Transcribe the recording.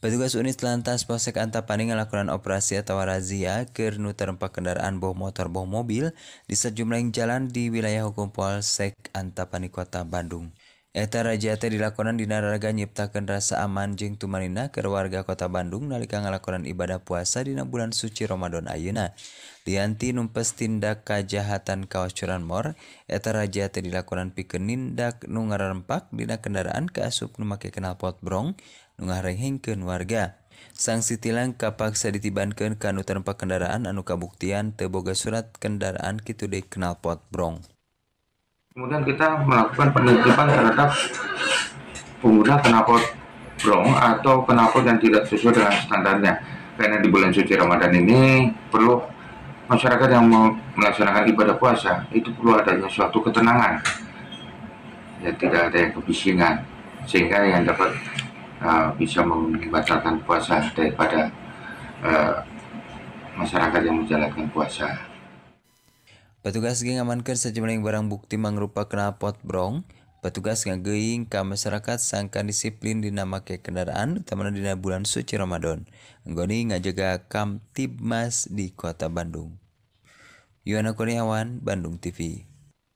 Petugas unit lantas Polsek Antapani melakukan operasi atau razia ke nuter kendaraan boh motor boh mobil di sejumlah jalan di wilayah hukum Polsek Antapani Kota Bandung. Eta Rajate dilakukan di naraga nyiptakan rasa aman jeng tumanina ke warga kota Bandung nalika ngalakonan ibadah puasa dina bulan suci Ramadan Ayeuna. Dianti numpes tindak kawas kawacuran mor, Eta Rajate dilakonan pikenindak nu ngarempak dina kendaraan ke asup numake kenal pot brong, ngarenghengkeun warga sanksi tilang kapaksa ditibankan kanu tanpa kendaraan anu kabuktian teboga surat kendaraan kitu deui pot brong kemudian kita melakukan penertiban terhadap pengguna kenalpot brong atau kenalpot yang tidak sesuai dengan standarnya karena di bulan suci Ramadan ini perlu masyarakat yang mau melaksanakan ibadah puasa itu perlu adanya suatu ketenangan ya tidak ada yang kebisingan sehingga yang dapat uh, bisa membatalkan puasa daripada uh, masyarakat yang menjalankan puasa. Petugas geng sejumlah barang bukti mengrupa knalpot brong. Petugas ngageing ke masyarakat sangkan disiplin dinamake kendaraan utamanya di bulan suci Ramadan. Ngoni ngajaga Tibmas di Kota Bandung. Yuana Kurniawan, Bandung TV.